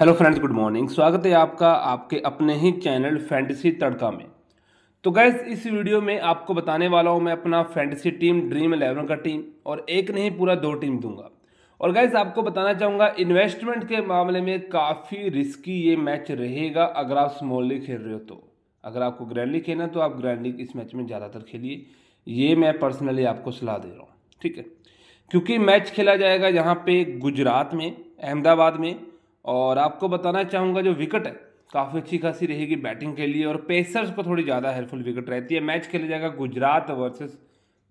hello friends good morning स्वागत है आपका आपके अपने ही चैनल फैंटेसी तड़का में तो गैस इस वीडियो में आपको बताने वाला हूँ मैं अपना फैंटेसी टीम ड्रीम इलेवन का टीम और एक नहीं पूरा दो टीम दूंगा और गैस आपको बताना चाहूँगा इन्वेस्टमेंट के मामले में काफ़ी रिस्की ये मैच रहेगा अगर आप स्मॉलली खेल रहे हो तो अगर आपको ग्रैंडली खेलना तो आप ग्रैंडली इस मैच में ज़्यादातर खेलिए ये मैं पर्सनली आपको सलाह दे रहा हूँ ठीक है क्योंकि मैच खेला जाएगा यहाँ पे गुजरात में अहमदाबाद में और आपको बताना चाहूँगा जो विकेट है काफ़ी अच्छी खासी रहेगी बैटिंग के लिए और पेसर्स को थोड़ी ज़्यादा हेल्पफुल विकेट रहती है मैच खेला जाएगा गुजरात वर्सेस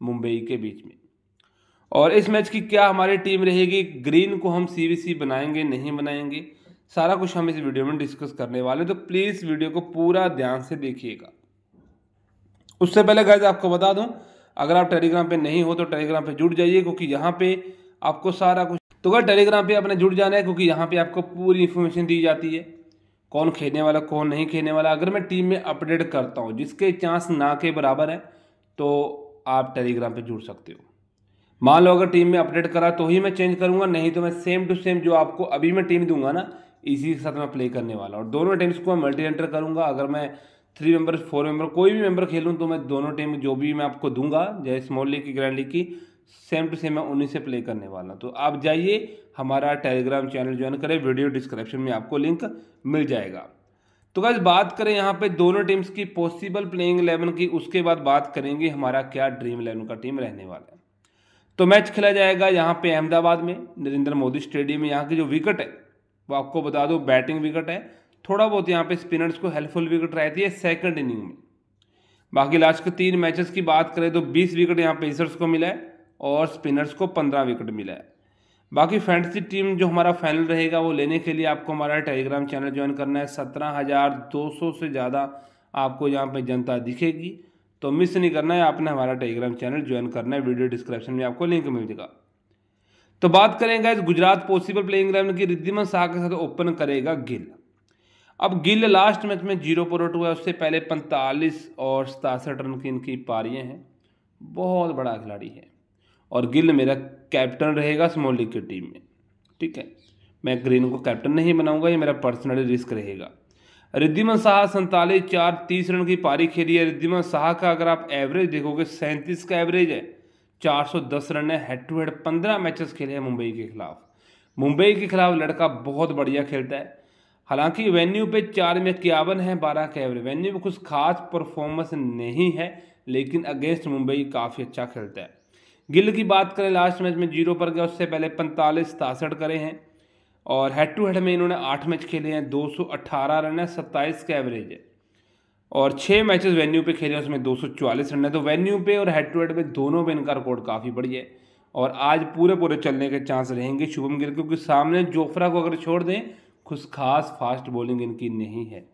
मुंबई के बीच में और इस मैच की क्या हमारी टीम रहेगी ग्रीन को हम सी बनाएंगे नहीं बनाएंगे सारा कुछ हम इस वीडियो में डिस्कस करने वाले तो प्लीज़ वीडियो को पूरा ध्यान से देखिएगा उससे पहले गैज आपको बता दूँ अगर आप टेलीग्राम पर नहीं हो तो टेलीग्राम पर जुड़ जाइए क्योंकि यहाँ पर आपको सारा कुछ तो अगर टेलीग्राम पे आपने जुड़ जाना है क्योंकि यहाँ पे आपको पूरी इन्फॉर्मेशन दी जाती है कौन खेलने वाला कौन नहीं खेलने वाला अगर मैं टीम में अपडेट करता हूँ जिसके चांस ना के बराबर है तो आप टेलीग्राम पर जुड़ सकते हो मान लो अगर टीम में अपडेट करा तो ही मैं चेंज करूँगा नहीं तो मैं सेम टू सेम जो आपको अभी मैं टीम दूंगा ना इसी के साथ मैं प्ले करने वाला और दोनों टीम्स को मैं मल्टी एंटर करूँगा अगर मैं थ्री मेंबर फोर मेंबर कोई भी मेंबर खेलूँ तो मैं दोनों टीम जो भी मैं आपको दूंगा जैसे स्मॉल लीग की ग्रैंड लीग की सेम टू सेम मैं उन्हीं से प्ले करने वाला हूँ तो आप जाइए हमारा टेलीग्राम चैनल ज्वाइन करें वीडियो डिस्क्रिप्शन में आपको लिंक मिल जाएगा तो गैस बात करें यहाँ पे दोनों टीम्स की पॉसिबल प्लेइंग इलेवन की उसके बाद बात करेंगे हमारा क्या ड्रीम इलेवन का टीम रहने वाला है तो मैच खेला जाएगा यहाँ पे अहमदाबाद में नरेंद्र मोदी स्टेडियम में यहाँ की जो विकेट है वो आपको बता दो बैटिंग विकेट है थोड़ा बहुत यहाँ पे स्पिनर्स को हेल्पफुल विकेट रहती है सेकंड इनिंग में बाकी लास्ट के तीन मैचेस की बात करें तो 20 विकेट यहाँ पेसर्स को मिला है और स्पिनर्स को पंद्रह विकेट मिला है बाकी फैंटसी टीम जो हमारा फाइनल रहेगा वो लेने के लिए आपको हमारा टेलीग्राम चैनल ज्वाइन करना है सत्रह हज़ार दो सौ से ज़्यादा आपको यहाँ पे जनता दिखेगी तो मिस नहीं करना है आपने हमारा टेलीग्राम चैनल ज्वाइन करना है वीडियो डिस्क्रिप्शन में आपको लिंक मिल जाएगा तो बात करेंगे इस गुजरात पॉसिबल प्लेइंग इलेवन की रिद्धिमन शाह के साथ ओपन करेगा गिल अब गिल लास्ट मैच में जीरो पर आउट हुआ उससे पहले पैंतालीस और सतासठ रन की इनकी पारियाँ हैं बहुत बड़ा खिलाड़ी है और गिल मेरा कैप्टन रहेगा स्मॉल लीग की टीम में ठीक है मैं ग्रीन को कैप्टन नहीं बनाऊंगा ये मेरा पर्सनली रिस्क रहेगा रिद्धिमन शाह सैंतालीस चार तीस रन की पारी खेली है रिद्धिमन शाह का अगर आप एवरेज देखोगे सैंतीस का एवरेज है चार सौ दस रन है हेड टू हेड पंद्रह मैचेस खेले हैं मुंबई के खिलाफ मुंबई के खिलाफ लड़का बहुत बढ़िया खेलता है हालांकि वेन्यू पे चार में इक्यावन है बारह का एवरेज वेन्यू पे कुछ खास परफॉर्मेंस नहीं है लेकिन अगेंस्ट मुंबई काफ़ी अच्छा खेलता है गिल की बात करें लास्ट मैच में जीरो पर गया उससे पहले पैंतालीस तासठ करे हैं और हेड टू हेड में इन्होंने आठ मैच खेले हैं 218 रन है सत्ताईस का एवरेज है और छः मैचेस वेन्यू पे खेले हैं उसमें 244 रन है तो वेन्यू पे और हेड टू हेड में दोनों पर इनका रिकॉर्ड काफ़ी बढ़िया है और आज पूरे पूरे चलने के चांस रहेंगे शुभम गिल क्योंकि सामने जोफ्रा को अगर छोड़ दें कुछ खास फास्ट बॉलिंग इनकी नहीं है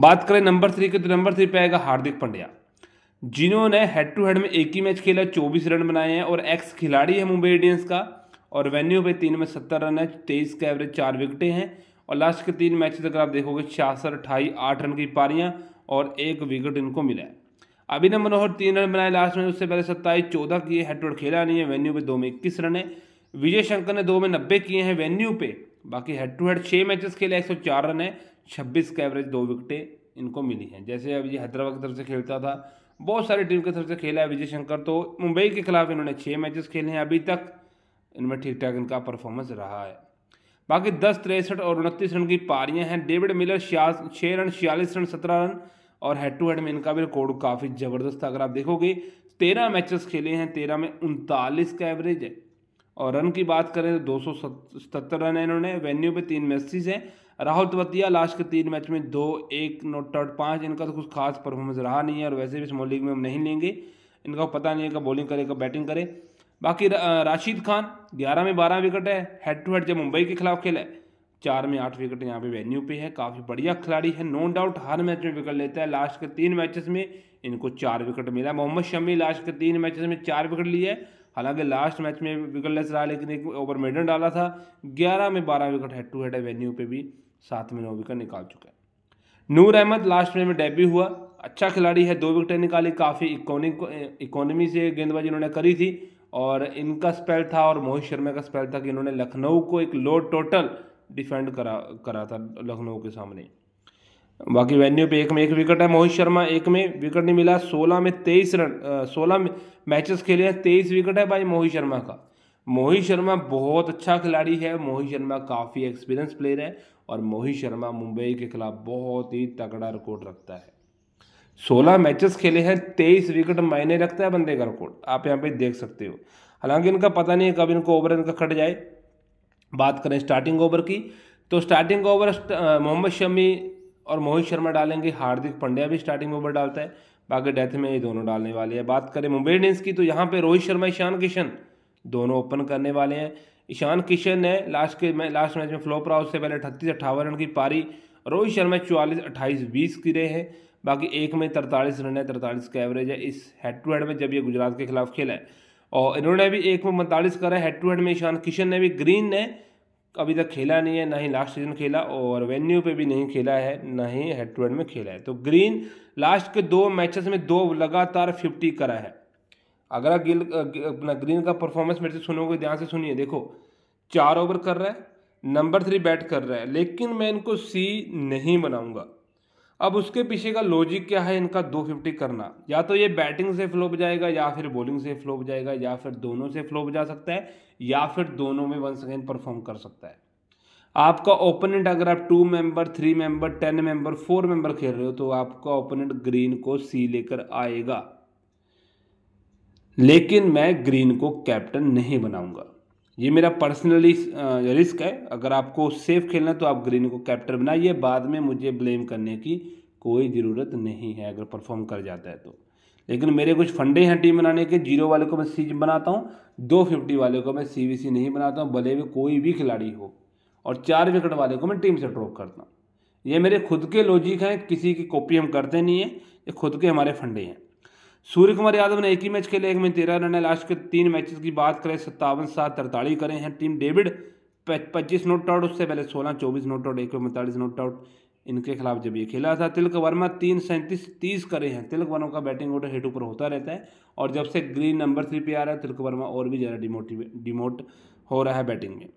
बात करें नंबर थ्री की तो नंबर थ्री पे आएगा हार्दिक पंड्या जिन्होंने हेड टू हेड में एक ही मैच खेला चौबीस रन बनाए हैं और एक्स खिलाड़ी है मुंबई इंडियंस का और वेन्यू पे तीन में सत्तर रन है तेईस का एवरेज चार विकेटें हैं और लास्ट के तीन मैच अगर आप देखोगे छियासठ अठाई आठ रन की पारियां और एक विकेट इनको मिला है ने मनोहर तीन रन बनाए लास्ट में उससे पहले सत्ताईस चौदह किए हेड टू हेड खेला नहीं है वेन्यू पे दो में इक्कीस रन है विजय शंकर ने दो में नब्बे किए हैं वेन्यू पे बाकी हेड टू हेड छः मैचेस खेले एक सौ चार रन है छब्बीस का एवरेज दो विकटें इनको मिली हैं जैसे अब ये हैदराबाद की तरफ से खेलता था बहुत सारी टीम के तरफ से खेला है विजय शंकर तो मुंबई के खिलाफ इन्होंने छः मैचेस खेले हैं अभी तक इनमें ठीक ठाक इनका परफॉर्मेंस रहा है बाकी दस तिरसठ और उनतीस रन की पारियां हैं डेविड मिलर छः रन छियालीस रन सत्रह रन और हेड टू हेड में इनका भी रिकॉर्ड काफ़ी ज़बरदस्त था अगर आप देखोगे तेरह मैचेस खेले हैं तेरह में उनतालीस का एवरेज है और रन की बात करें तो दो रन है इन्होंने वेन्यू पे तीन मैसेज हैं राहुल तवतिया लास्ट के तीन मैच में दो एक नोट आउट पाँच इनका तो कुछ खास परफॉर्मेंस रहा नहीं है और वैसे भी स्मॉल लीग में हम नहीं लेंगे इनका पता नहीं है कब बॉलिंग करे कब बैटिंग करे बाकी राशिद खान ग्यारह में बारह विकेट है हेड टू हेड जब मुंबई के खिलाफ खेला है चार में आठ विकेट यहाँ पे वेन्यू पे है काफ़ी बढ़िया खिलाड़ी है नो डाउट हर मैच में विकेट लेता है लास्ट के तीन मैचेस में इनको चार विकेट मिला मोहम्मद शमी लास्ट के तीन मैचेस में चार विकेट लिए है हालांकि लास्ट मैच में विकेटलेस रहा लेकिन एक ओवर मेडन डाला था ग्यारह में बारह wicket head to head venue पे भी सात में नौ विकेट निकाल चुका है नूर अहमद लास्ट मैच में डेब्यू हुआ अच्छा खिलाड़ी है दो विकेटें निकाली काफ़ी इकोनिक इकोनॉमी से गेंदबाजी इन्होंने करी थी और इनका स्पेल था और मोहित शर्मा का स्पेल था कि इन्होंने लखनऊ को एक लो टोटल डिफेंड करा करा था लखनऊ के सामने बाकी वेन्यू पे एक में एक विकेट है मोहित शर्मा एक में विकेट नहीं मिला सोलह में तेईस रन सोलह मैचेस खेले हैं तेईस विकेट है भाई मोहित शर्मा का मोहित शर्मा बहुत अच्छा खिलाड़ी है मोहित शर्मा काफ़ी एक्सपीरियंस प्लेयर है और मोहित शर्मा मुंबई के खिलाफ बहुत ही तगड़ा रिकॉर्ड रखता है सोलह मैचेस खेले हैं तेईस विकेट मायने रखता है बंदे का रिकॉर्ड आप यहाँ पे देख सकते हो हालांकि इनका पता नहीं है कब इनको ओवर इनका खट जाए बात करें स्टार्टिंग ओवर की तो स्टार्टिंग ओवर मोहम्मद शमी और मोहित शर्मा डालेंगे हार्दिक पंड्या भी स्टार्टिंग में ओवर डालता है बाकी डेथ में ये दोनों डालने वाले हैं बात करें मुंबई इंडियंस की तो यहाँ पे रोहित शर्मा ईशान किशन दोनों ओपन करने वाले हैं ईशान किशन ने लास्ट के मैं लास्ट मैच में फ्लोप रहा उससे पहले अठतीस अट्ठावन रन की पारी रोहित शर्मा चौवालीस अट्ठाईस बीस की रहे हैं बाकी एक में तरतालीस रन है तरतालीस का एवरेज है इस हेड टू हेड में जब ये गुजरात के खिलाफ खेला है और इन्होंने भी एक में पैंतालीस करा है हेड टू हेड में ईशान किशन ने भी ग्रीन ने अभी तक खेला नहीं है ना ही लास्ट सीजन खेला और वेन्यू पे भी नहीं खेला है ना ही हेड टू हेड में खेला है तो ग्रीन लास्ट के दो मैचेस में दो लगातार फिफ्टी करा है अगर गिल अपना ग्रीन का परफॉर्मेंस मेरे से सुनोगे ध्यान से सुनिए देखो चार ओवर कर रहा है नंबर थ्री बैट कर रहा है लेकिन मैं इनको सी नहीं बनाऊंगा अब उसके पीछे का लॉजिक क्या है इनका 250 करना या तो ये बैटिंग से फ्लोप जाएगा या फिर बॉलिंग से फ्लोप जाएगा या फिर दोनों से फ्लोप जा सकता है या फिर दोनों में वंस अगेन परफॉर्म कर सकता है आपका ओपोनेंट अगर आप two member three member ten member four member खेल रहे हो तो आपका ओपोनेंट ग्रीन को सी लेकर आएगा लेकिन मैं ग्रीन को कैप्टन नहीं बनाऊंगा ये मेरा पर्सनली रिस्क है अगर आपको सेफ खेलना है तो आप ग्रीन को कैप्टन बनाइए बाद में मुझे ब्लेम करने की कोई ज़रूरत नहीं है अगर परफॉर्म कर जाता है तो लेकिन मेरे कुछ फंडे हैं टीम बनाने के जीरो वाले को मैं सी बनाता हूँ दो फिफ्टी वाले को मैं सी नहीं बनाता हूँ भले भी कोई भी खिलाड़ी हो और चार विकेट वाले को मैं टीम से ड्रॉप करता हूँ ये मेरे खुद के लॉजिक हैं किसी की कॉपी हम करते नहीं हैं ये खुद के हमारे फंडे हैं सूर्य कुमार यादव ने एक ही मैच खेले एक में तेरह रन है लास्ट के तीन मैचेस की बात करें सत्तावन सात तरतालीस करें हैं टीम डेविड पच्चीस नोट आउट उससे पहले सोलह चौबीस नोट आउट एक सौ उनतालीस नोट आउट इनके खिलाफ जब ये खेला था तिलक वर्मा तीन सैंतीस तीस करे हैं तिलक वर्मा का बैटिंग ऑर्डर हेट ऊपर होता रहता है और जब से ग्रीन नंबर थ्री पे आ रहा है तिलक वर्मा और भी ज़्यादा डिमोटिवेट डिमोट हो रहा है बैटिंग में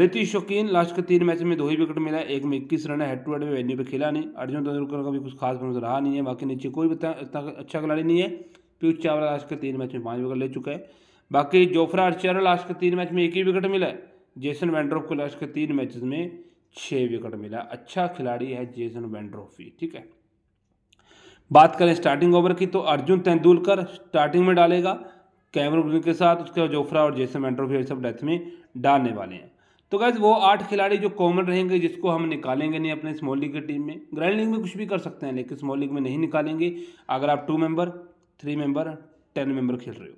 रिति शौकीन लास्ट के तीन मैच में दो ही विकेट मिला एक में इक्कीस रन है हेड टू हेड में वेन्यू पे खेला नहीं अर्जुन तेंदुलकर का भी कुछ खास नजर रहा नहीं है बाकी नीचे कोई भी अच्छा खिलाड़ी नहीं है पीयूष चावला लास्ट के तीन मैच में पाँच विकेट ले चुका है बाकी जोफ्रा आर्चर लास्ट के तीन मैच में एक ही विकेट मिला है जेसन वेंड्रोफ को लास्ट के तीन मैचेस में छः विकेट मिला अच्छा खिलाड़ी है जेसन वेंड्रोफ ठीक है बात करें स्टार्टिंग ओवर की तो अर्जुन तेंदुलकर स्टार्टिंग में डालेगा कैमरून के साथ उसके बाद जोफ्रा और जेसन वैंड्रोफी ये सब डेथ में डालने वाले हैं तो गैस वो आठ खिलाड़ी जो कॉमन रहेंगे जिसको हम निकालेंगे नहीं अपने स्मॉल लीग की टीम में ग्रैंड लीग में कुछ भी कर सकते हैं लेकिन स्मॉल लीग में नहीं निकालेंगे अगर आप two member three member ten member खेल रहे हो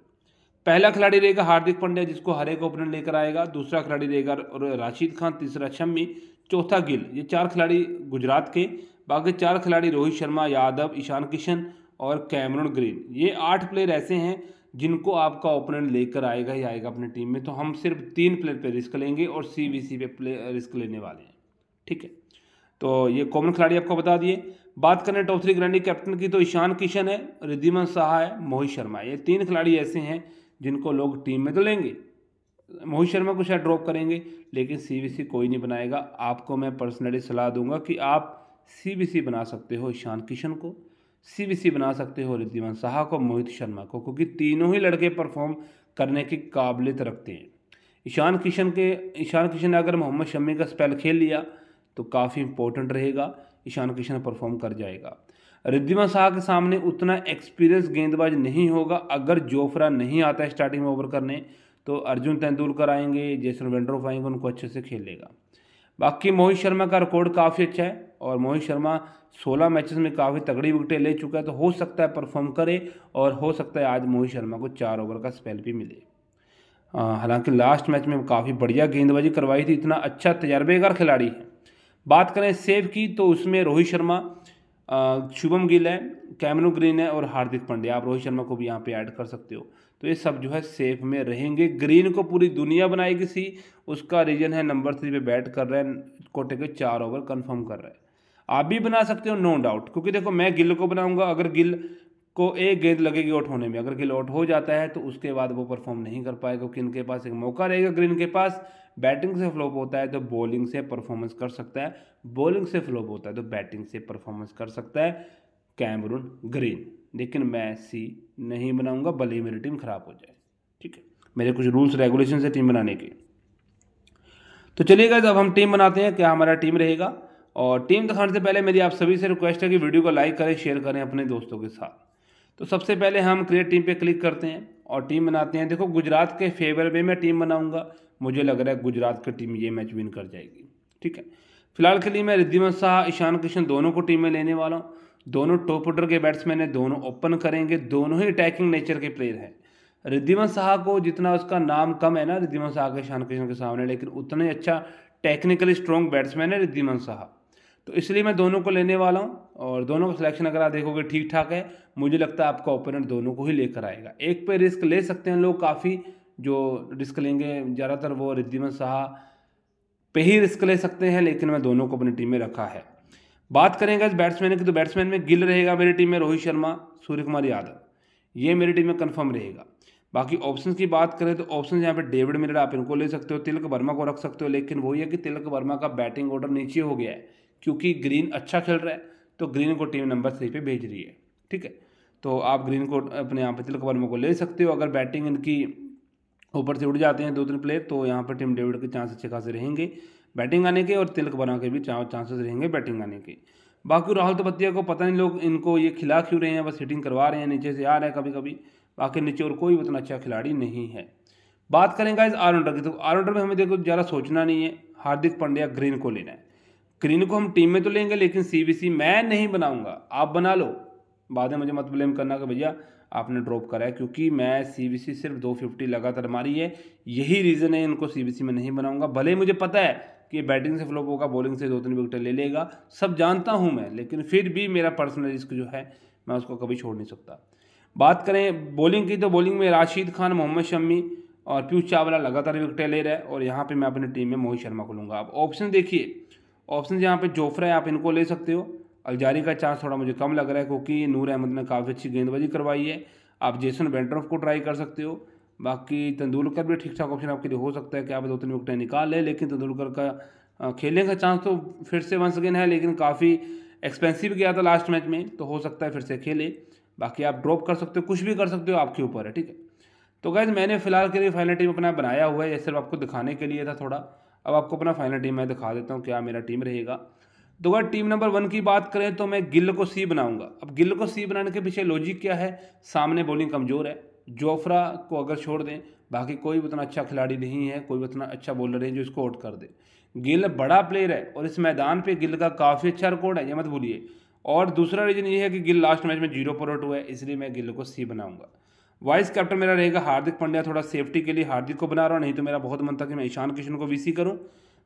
पहला खिलाड़ी रहेगा हार्दिक पांड्या जिसको हर एक ओपनर लेकर आएगा दूसरा खिलाड़ी रहेगा राशिद खान तीसरा शम्मी चौथा गिल ये चार खिलाड़ी गुजरात के बाकी चार खिलाड़ी रोहित शर्मा यादव ईशान किशन और कैमरन ग्रीन ये आठ प्लेयर ऐसे हैं जिनको आपका ओपोनेंट लेकर आएगा ही आएगा अपनी टीम में तो हम सिर्फ तीन प्लेयर पे रिस्क लेंगे और सी बी सी पे प्ले रिस्क लेने वाले हैं ठीक है तो ये कॉमन खिलाड़ी आपको बता दिए बात करें टॉप थ्री ग्रैंडी कैप्टन की तो ईशान किशन है रिद्धिमन शाह है मोहित शर्मा ये तीन खिलाड़ी ऐसे हैं जिनको लोग टीम में तो लेंगे मोहित शर्मा को शायद ड्रॉप करेंगे लेकिन सी कोई नहीं बनाएगा आपको मैं पर्सनली सलाह दूंगा कि आप सी बना सकते हो ईशान किशन को सीबीसी बना सकते हो रिद्धिमान साहा को मोहित शर्मा को क्योंकि तीनों ही लड़के परफॉर्म करने की काबिलियत रखते हैं ईशान किशन के ईशान किशन ने अगर मोहम्मद शमी का स्पेल खेल लिया तो काफ़ी इंपॉर्टेंट रहेगा ईशान किशन परफॉर्म कर जाएगा रिद्धिमा शाह के सामने उतना एक्सपीरियंस गेंदबाज नहीं होगा अगर जोफरा नहीं आता है स्टार्टिंग में ओवर करने तो अर्जुन तेंदुलकर आएंगे जैसन वेंड्रोफ आएंगे उनको अच्छे से खेलेगा बाकी मोहित शर्मा का रिकॉर्ड काफ़ी अच्छा है और मोहित शर्मा 16 मैचेस में काफ़ी तगड़ी विकटें ले चुका है तो हो सकता है परफॉर्म करे और हो सकता है आज मोहित शर्मा को चार ओवर का स्पेल भी मिले हालांकि लास्ट मैच में काफ़ी बढ़िया गेंदबाजी करवाई थी इतना अच्छा तजर्बेकार खिलाड़ी है बात करें सेव की तो उसमें रोहित शर्मा शुभम गिल है कैमरू ग्रीन है और हार्दिक पांड्या आप रोहित शर्मा को भी यहाँ पर ऐड कर सकते हो तो ये सब जो है सेफ में रहेंगे ग्रीन को पूरी दुनिया बनाएगी सी उसका रीजन है नंबर थ्री पे बैट कर रहे हैं कोटे के चार ओवर कंफर्म कर रहे हैं आप भी बना सकते हो नो डाउट क्योंकि देखो मैं गिल को बनाऊंगा अगर गिल को एक गेंद लगेगी आउट होने में अगर गिल आउट हो जाता है तो उसके बाद वो परफॉर्म नहीं कर पाएगा क्योंकि इनके पास एक मौका रहेगा ग्रीन के पास बैटिंग से फ्लॉप होता है तो बॉलिंग से परफॉर्मेंस कर सकता है बॉलिंग से फ्लॉप होता है तो बैटिंग से परफॉर्मेंस कर सकता है कैमरून ग्रीन लेकिन मैं सी नहीं बनाऊंगा भले ही मेरी टीम ख़राब हो जाए ठीक है मेरे कुछ रूल्स रेगुलेशन है टीम बनाने के तो चलिएगा जब हम टीम बनाते हैं क्या हमारा टीम रहेगा और टीम दिखाने से पहले मेरी आप सभी से रिक्वेस्ट है कि वीडियो को लाइक करें शेयर करें अपने दोस्तों के साथ तो सबसे पहले हम क्रिएट टीम पे क्लिक करते हैं और टीम बनाते हैं देखो गुजरात के फेवर में मैं टीम बनाऊंगा मुझे लग रहा है गुजरात की टीम ये मैच विन कर जाएगी ठीक है फिलहाल के लिए मैं रिद्धिमत शाह ईशान किशन दोनों को टीम में लेने वाला हूँ दोनों टॉप ऑर्डर के बैट्समैन हैं दोनों ओपन करेंगे दोनों ही अटैकिंग नेचर के प्लेयर हैं रिद्धिमन शाह को जितना उसका नाम कम है ना रिद्धिमन शाह के शान किशन के सामने लेकिन उतना ही अच्छा टेक्निकली स्ट्रॉन्ग बैट्समैन है रिद्धिमन शाह तो इसलिए मैं दोनों को लेने वाला हूँ और दोनों का सिलेक्शन अगर आप देखोगे ठीक ठाक है मुझे लगता है आपका ओपोनेंट दोनों को ही लेकर आएगा एक पे रिस्क ले सकते हैं लोग काफ़ी जो रिस्क लेंगे ज़्यादातर वो रिद्धिमन शाह पे ही रिस्क ले सकते हैं लेकिन मैं दोनों को अपनी टीम में रखा है बात करेंगे इस बैट्समैन की तो बैट्समैन में गिल रहेगा मेरी टीम में रोहित शर्मा सूर्य कुमार यादव ये मेरी टीम में कन्फर्म रहेगा बाकी ऑप्शन की बात करें तो ऑप्शन यहाँ पे डेविड मिलर आप इनको ले सकते हो तिलक वर्मा को रख सकते हो लेकिन वही है कि तिलक वर्मा का बैटिंग ऑर्डर नीचे हो गया है क्योंकि ग्रीन अच्छा खेल रहा है तो ग्रीन को टीम नंबर थ्री पे भेज रही है ठीक है तो आप ग्रीन को अपने यहाँ पे तिलक वर्मा को ले सकते हो अगर बैटिंग इनकी ऊपर से उड़ जाते हैं दो तीन प्लेयर तो यहाँ पर टीम डेविड के चांस अच्छे खासे रहेंगे बैटिंग आने के और तिलक बना के भी चांसेस रहेंगे बैटिंग आने के बाकी राहुल तपतिया तो को पता नहीं लोग इनको ये खिला क्यों रहे हैं बस हिटिंग करवा रहे हैं नीचे से आ रहे हैं कभी कभी बाकी नीचे और कोई उतना अच्छा खिलाड़ी नहीं है बात करेंगे इस ऑलराउंडर की तो ऑलराउंडर में हमें देखो ज़्यादा सोचना नहीं है हार्दिक पांड्या ग्रीन को लेना है ग्रीन को हम टीम में तो लेंगे लेकिन सी मैं नहीं बनाऊँगा आप बना लो बाद में मुझे मत ब्लेम करना कि भैया आपने ड्रॉप करा है क्योंकि मैं सीबीसी सिर्फ दो फिफ्टी लगातार मारी है यही रीज़न है इनको सीबीसी में नहीं बनाऊंगा भले मुझे पता है कि बैटिंग से फ्लॉप होगा बॉलिंग से दो तीन विकेटें ले लेगा सब जानता हूँ मैं लेकिन फिर भी मेरा पर्सनल रिस्क जो है मैं उसको कभी छोड़ नहीं सकता बात करें बॉलिंग की तो बॉलिंग में राशिद खान मोहम्मद शमी और पीयूष चावला लगातार विकेटें ले रहे हैं और यहाँ पे मैं अपनी टीम में मोहित शर्मा को लूँगा आप ऑप्शन देखिए ऑप्शन यहाँ पे जोफ्रा है आप इनको ले सकते हो अलजारी का चांस थोड़ा मुझे कम लग रहा है क्योंकि नूर अहमद ने काफ़ी अच्छी गेंदबाजी करवाई है आप जेसन बेंड्रॉफ को ट्राई कर सकते हो बाकी तेंदुलकर भी ठीक ठाक ऑप्शन आपके लिए हो सकता है कि आप दो तीन विकटें निकाल लें लेकिन तेंदुलकर का खेलने का चांस तो फिर से वंस अगेन है लेकिन काफ़ी एक्सपेंसिव गया था लास्ट मैच में तो हो सकता है फिर से खेले बाकी आप ड्रॉप कर सकते हो कुछ भी कर सकते हो आपके ऊपर है ठीक है तो गैज मैंने फिलहाल के लिए फाइनल टीम अपना बनाया हुआ है ये सिर्फ आपको दिखाने के लिए था थोड़ा अब आपको अपना फाइनल टीम मैं दिखा देता हूँ क्या मेरा टीम रहेगा तो अगर टीम नंबर वन की बात करें तो मैं गिल को सी बनाऊंगा अब गिल को सी बनाने के पीछे लॉजिक क्या है सामने बॉलिंग कमज़ोर है जोफ्रा को अगर छोड़ दें बाकी कोई उतना अच्छा खिलाड़ी नहीं है कोई उतना अच्छा बॉलर है जो इसको आउट कर दे गिल बड़ा प्लेयर है और इस मैदान पर गिल का काफ़ी अच्छा रिकॉर्ड है ये मत भूलिए और दूसरा रीज़न ये है कि गिल लास्ट मैच में जीरो पर आउट हुआ है इसलिए मैं गिल को सी बनाऊंगा वाइस कैप्टन मेरा रहेगा हार्दिक पांड्या थोड़ा सेफ्टी के लिए हार्दिक को बना रहा हूँ नहीं तो मेरा बहुत मन था कि मैं ईशान किशन को वी सी करूँ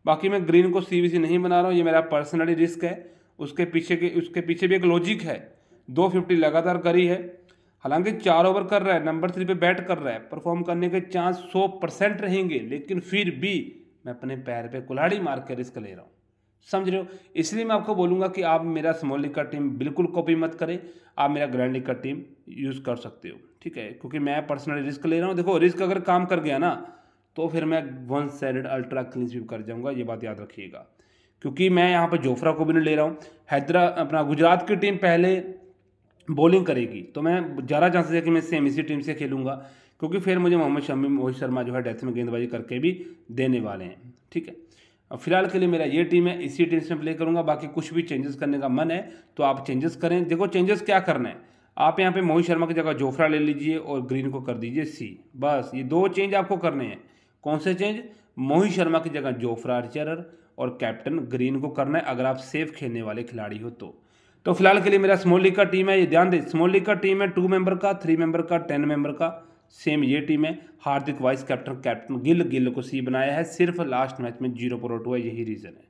बाकी मैं ग्रीन को सी नहीं बना रहा हूँ ये मेरा पर्सनली रिस्क है उसके पीछे के उसके पीछे भी एक लॉजिक है दो फिफ्टी लगातार करी है हालांकि चार ओवर कर रहा है नंबर थ्री पे बैट कर रहा है परफॉर्म करने के चांस सौ परसेंट रहेंगे लेकिन फिर भी मैं अपने पैर पे कुल्हाड़ी मार के रिस्क ले रहा हूँ समझ रहे हो इसलिए मैं आपको बोलूँगा कि आप मेरा स्मॉल लीग का टीम बिल्कुल कॉपी मत करें आप मेरा ग्रैंड लीग का टीम यूज़ कर सकते हो ठीक है क्योंकि मैं पर्सनली रिस्क ले रहा हूँ देखो रिस्क अगर काम कर गया ना तो फिर मैं one sided ultra clean sweep कर जाऊँगा ये बात याद रखिएगा क्योंकि मैं यहाँ पर जोफ्रा को भी नहीं ले रहा हूँ हैदरा अपना गुजरात की टीम पहले बॉलिंग करेगी तो मैं ज़्यादा चांसेस है कि मैं सेम इसी टीम से खेलूँगा क्योंकि फिर मुझे मोहम्मद शमी मोहित शर्मा जो है डेथ में गेंदबाजी करके भी देने वाले हैं ठीक है अब फिलहाल के लिए मेरा ये टीम है इसी टीम से प्ले करूँगा बाकी कुछ भी चेंजेस करने का मन है तो आप चेंजेस करें देखो चेंजेस क्या करना है आप यहाँ पे मोहित शर्मा की जगह जोफ्रा ले लीजिए और ग्रीन को कर दीजिए सी बस ये दो चेंज आपको करने हैं कौन से चेंज मोहित शर्मा की जगह जोफ्रा आर्चर और कैप्टन ग्रीन को करना है अगर आप सेफ खेलने वाले खिलाड़ी हो तो तो फिलहाल के लिए मेरा स्मॉल लीग का टीम है ये ध्यान दे स्मॉल लीग का टीम है टू मेंबर का थ्री मेंबर का टेन मेंबर का सेम ये टीम है Hardik vice captain captain Gill Gill को सी बनाया है सिर्फ लास्ट मैच में जीरो पर आउट हुआ यही रीज़न है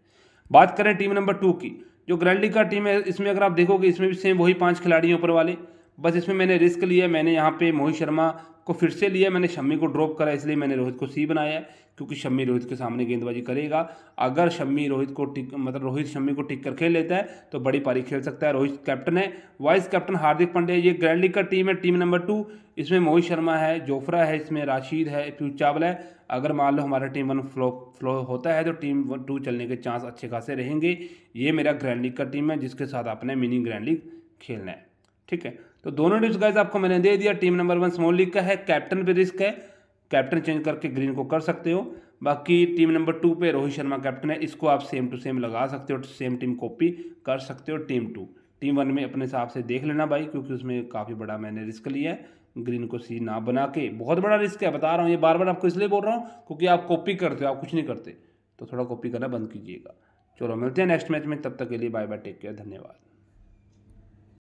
बात करें टीम नंबर टू की जो ग्रैंड लीग का टीम है इसमें अगर आप देखोगे इसमें भी सेम वही पाँच खिलाड़ियों पर वाले बस इसमें मैंने रिस्क लिया मैंने यहाँ पे मोहित शर्मा को फिर से लिया मैंने शम्मी को ड्रॉप करा इसलिए मैंने रोहित को सी बनाया क्योंकि शम्मी रोहित के सामने गेंदबाजी करेगा अगर शम्मी रोहित को टिक मतलब रोहित शम्मी को टिक कर खेल लेता है तो बड़ी पारी खेल सकता है रोहित कैप्टन है वाइस कैप्टन हार्दिक पांड्या ये ग्रैंड लीग का टीम है टीम नंबर टू इसमें मोहित शर्मा है जोफ्रा है इसमें राशिद है पीयूष चावला है अगर मान लो हमारा टीम वन फ्लो फ्लो होता है तो टीम वन टू चलने के चांस अच्छे खासे रहेंगे ये मेरा ग्रैंड लीग का टीम है जिसके साथ आपने मिनी ग्रैंड लीग खेलना है ठीक है तो दोनों टिप्स गाइज आपको मैंने दे दिया team number one small league का है कैप्टन पे रिस्क है कैप्टन चेंज करके ग्रीन को कर सकते हो बाकी टीम नंबर टू पे रोहित शर्मा कैप्टन है इसको आप सेम टू सेम लगा सकते हो सेम टीम कॉपी कर सकते हो टीम टू टीम वन में अपने हिसाब से देख लेना भाई क्योंकि उसमें काफ़ी बड़ा मैंने रिस्क लिया है ग्रीन को सी ना बना के बहुत बड़ा रिस्क है बता रहा हूँ ये बार बार आपको इसलिए बोल रहा हूँ क्योंकि आप कॉपी करते हो आप कुछ नहीं करते तो थोड़ा कॉपी करना बंद कीजिएगा चलो मिलते हैं नेक्स्ट मैच में तब तक के लिए बाय बाय टेक केयर धन्यवाद